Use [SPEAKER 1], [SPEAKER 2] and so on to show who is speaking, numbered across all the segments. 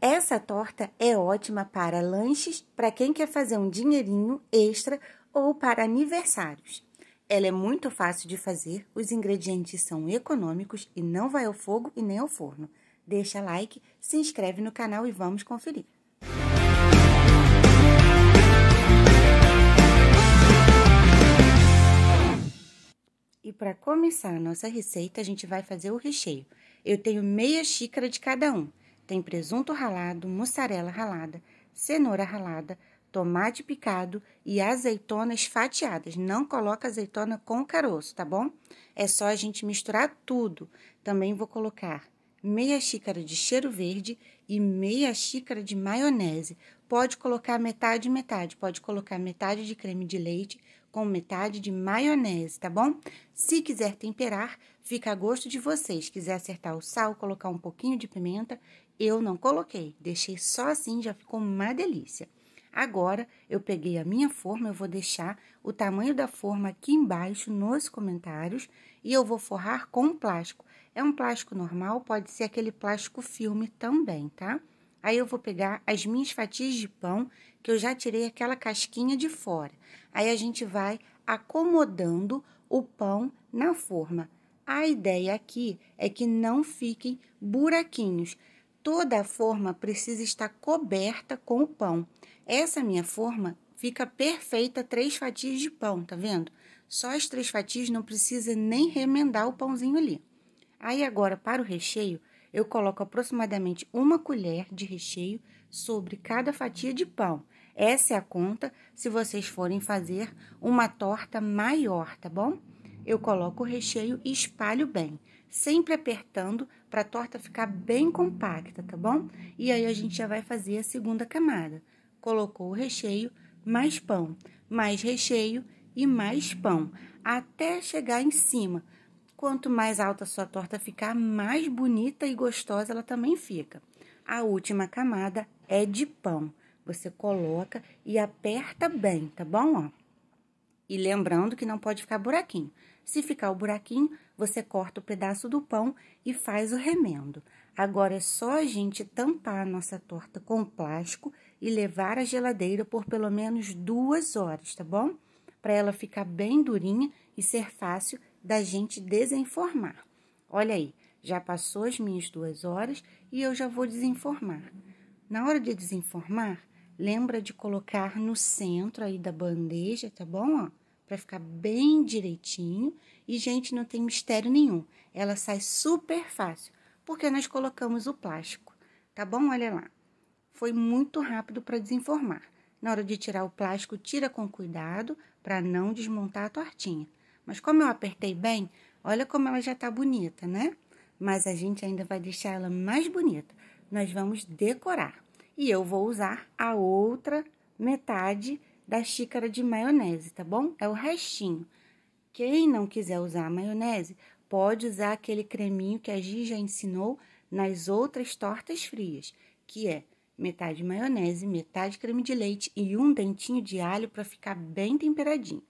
[SPEAKER 1] Essa torta é ótima para lanches, para quem quer fazer um dinheirinho extra ou para aniversários. Ela é muito fácil de fazer, os ingredientes são econômicos e não vai ao fogo e nem ao forno. Deixa like, se inscreve no canal e vamos conferir. E para começar a nossa receita, a gente vai fazer o recheio. Eu tenho meia xícara de cada um. Tem presunto ralado, mussarela ralada, cenoura ralada, tomate picado e azeitonas fatiadas. Não coloca azeitona com caroço, tá bom? É só a gente misturar tudo. Também vou colocar meia xícara de cheiro verde e meia xícara de maionese pode colocar metade metade, pode colocar metade de creme de leite com metade de maionese, tá bom? Se quiser temperar, fica a gosto de vocês. Quiser acertar o sal, colocar um pouquinho de pimenta, eu não coloquei, deixei só assim, já ficou uma delícia. Agora, eu peguei a minha forma, eu vou deixar o tamanho da forma aqui embaixo nos comentários e eu vou forrar com plástico. É um plástico normal, pode ser aquele plástico filme também, tá? Aí eu vou pegar as minhas fatias de pão, que eu já tirei aquela casquinha de fora. Aí a gente vai acomodando o pão na forma. A ideia aqui é que não fiquem buraquinhos. Toda a forma precisa estar coberta com o pão. Essa minha forma fica perfeita três fatias de pão, tá vendo? Só as três fatias não precisa nem remendar o pãozinho ali. Aí agora para o recheio, eu coloco aproximadamente uma colher de recheio sobre cada fatia de pão. Essa é a conta se vocês forem fazer uma torta maior, tá bom? Eu coloco o recheio e espalho bem, sempre apertando para a torta ficar bem compacta, tá bom? E aí a gente já vai fazer a segunda camada. Colocou o recheio, mais pão, mais recheio e mais pão, até chegar em cima. Quanto mais alta sua torta ficar, mais bonita e gostosa ela também fica. A última camada é de pão. Você coloca e aperta bem, tá bom? Ó. E lembrando que não pode ficar buraquinho. Se ficar o buraquinho, você corta o pedaço do pão e faz o remendo. Agora é só a gente tampar a nossa torta com plástico e levar à geladeira por pelo menos duas horas, tá bom? Para ela ficar bem durinha e ser fácil da gente desinformar. Olha aí, já passou as minhas duas horas e eu já vou desinformar. Na hora de desinformar, lembra de colocar no centro aí da bandeja, tá bom? Para ficar bem direitinho. E, gente, não tem mistério nenhum. Ela sai super fácil, porque nós colocamos o plástico, tá bom? Olha lá. Foi muito rápido para desinformar. Na hora de tirar o plástico, tira com cuidado para não desmontar a tortinha. Mas como eu apertei bem, olha como ela já está bonita, né? Mas a gente ainda vai deixar ela mais bonita. Nós vamos decorar. E eu vou usar a outra metade da xícara de maionese, tá bom? É o restinho. Quem não quiser usar a maionese, pode usar aquele creminho que a Gi já ensinou nas outras tortas frias, que é metade maionese, metade creme de leite e um dentinho de alho para ficar bem temperadinho.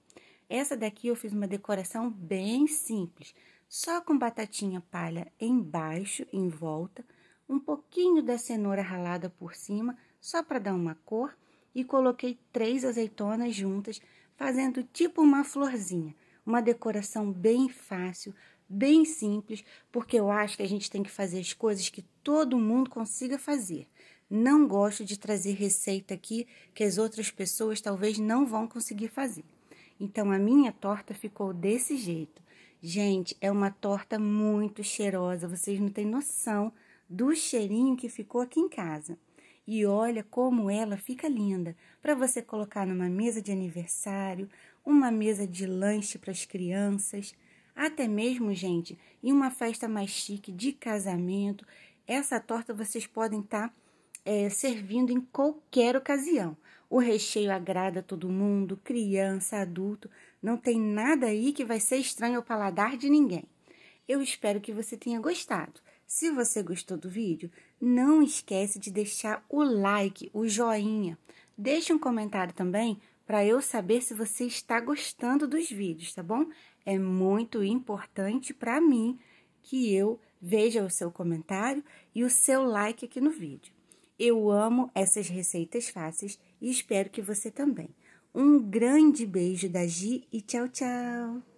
[SPEAKER 1] Essa daqui eu fiz uma decoração bem simples, só com batatinha palha embaixo, em volta, um pouquinho da cenoura ralada por cima, só para dar uma cor, e coloquei três azeitonas juntas, fazendo tipo uma florzinha. Uma decoração bem fácil, bem simples, porque eu acho que a gente tem que fazer as coisas que todo mundo consiga fazer. Não gosto de trazer receita aqui que as outras pessoas talvez não vão conseguir fazer. Então a minha torta ficou desse jeito. Gente, é uma torta muito cheirosa, vocês não têm noção do cheirinho que ficou aqui em casa. E olha como ela fica linda para você colocar numa mesa de aniversário, uma mesa de lanche para as crianças, até mesmo, gente, em uma festa mais chique de casamento. Essa torta vocês podem estar tá, é, servindo em qualquer ocasião. O recheio agrada todo mundo, criança, adulto, não tem nada aí que vai ser estranho ao paladar de ninguém. Eu espero que você tenha gostado. Se você gostou do vídeo, não esquece de deixar o like, o joinha. Deixe um comentário também para eu saber se você está gostando dos vídeos, tá bom? É muito importante para mim que eu veja o seu comentário e o seu like aqui no vídeo. Eu amo essas receitas fáceis e espero que você também. Um grande beijo da Gi e tchau, tchau!